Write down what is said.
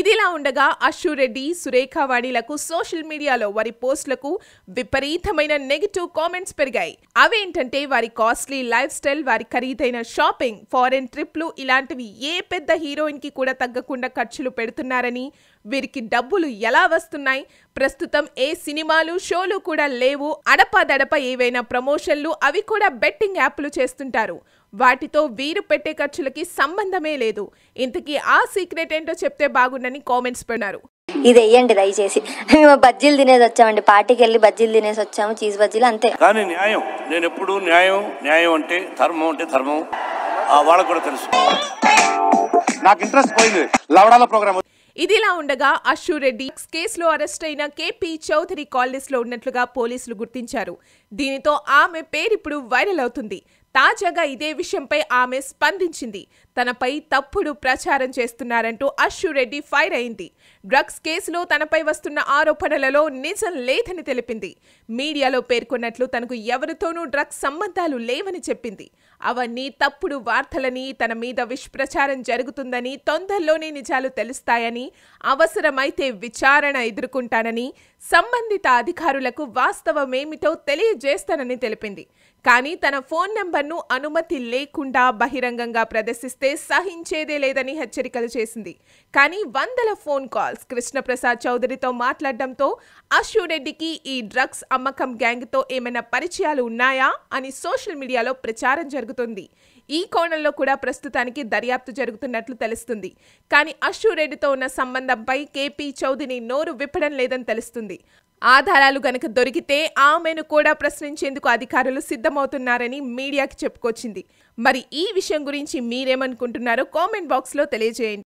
ఇదిలా ఉండగా అశ్వరెడ్డి సురేఖ వాణిలకు సోషల్ మీడియాలో వారి పోస్టులకు విపరీతమైన నెగిటివ్ కామెంట్స్ పెరిగాయి అవేంటంటే వారి కాస్ట్లీ లైఫ్ స్టైల్ వారి ఖరీదైన షాపింగ్ ఫారెన్ ట్రిప్లు ఇలాంటివి ఏ పెద్ద హీరోయిన్ కి కూడా తగ్గకుండా ఖర్చులు పెడుతున్నారని వీరికి డబ్బులు ఎలా వస్తున్నాయి ప్రస్తుతం ఏ సినిమాలు షోలు కూడా లేవు అడపాదడప ఏవైనా ప్రమోషన్లు అవి కూడా బెట్టింగ్ యాప్లు చేస్తుంటారు వాటితో వీరు పెట్టే ఖర్చులకి సంబంధమే లేదు ఇంతకీ ఆ సీక్రెట్ ఏంటో చెప్తే బాగుండని కామెంట్స్ పడినారు ఇది వేయండి దయచేసి మేము బజ్జీలు తినేది వచ్చామండి పార్టీకి వెళ్ళి బజ్జీలు తినేసి వచ్చాము చీజ్ బజ్జీలు అంతే కానీ న్యాయం నేను ఎప్పుడు న్యాయం న్యాయం అంటే ధర్మం అంటే ధర్మం వాళ్ళకు కూడా తెలుసు నాకు ఇంట్రెస్ట్ పోయింది లవడాల ప్రోగ్రామ్ ఇదిలా ఉండగా రెడ్డి కేసులో అరెస్ట్ అయిన కేపీ చౌదరి కాల్ లో ఉన్నట్లుగా పోలీసులు గుర్తించారు దీనితో ఆమె పేరు ఇప్పుడు వైరల్ అవుతుంది తాజాగా ఇదే విషయంపై ఆమె స్పందించింది తనపై తప్పుడు ప్రచారం చేస్తున్నారంటూ అశ్వరెడ్డి ఫైర్ అయింది డ్రగ్స్ కేసులో తనపై వస్తున్న ఆరోపణలలో నిజం లేదని తెలిపింది మీడియాలో పేర్కొన్నట్లు తనకు ఎవరితోనూ డ్రగ్స్ సంబంధాలు లేవని చెప్పింది అవన్నీ తప్పుడు వార్తలని తన మీద విష్ప్రచారం జరుగుతుందని తొందరలోనే నిజాలు తెలుస్తాయని అవసరమైతే విచారణ ఎదుర్కొంటానని సంబంధిత అధికారులకు వాస్తవమేమిటో తెలియజేస్తానని తెలిపింది కానీ తన ఫోన్ నెంబర్ స్టిక్కర్ను అనుమతి లేకుండా బహిరంగంగా ప్రదర్శిస్తే సహించేదే లేదని హెచ్చరికలు చేసింది కానీ వందల ఫోన్ కాల్స్ కృష్ణప్రసాద్ చౌదరితో మాట్లాడడంతో అశ్వరెడ్డికి ఈ డ్రగ్స్ అమ్మకం గ్యాంగ్తో ఏమైనా పరిచయాలు ఉన్నాయా అని సోషల్ మీడియాలో ప్రచారం జరుగుతుంది ఈ కోణంలో కూడా ప్రస్తుతానికి దర్యాప్తు జరుగుతున్నట్లు తెలుస్తుంది కానీ అశ్వరెడ్డితో ఉన్న సంబంధంపై కేపీ చౌదరిని నోరు విప్పడం లేదని తెలుస్తుంది ఆధారాలు గనక దొరికితే ఆమెను కూడా ప్రశ్నించేందుకు అధికారులు సిద్ధమవుతున్నారని మీడియాకి చెప్పుకొచ్చింది మరి ఈ విషయం గురించి మీరేమనుకుంటున్నారో కామెంట్ బాక్స్లో తెలియజేయండి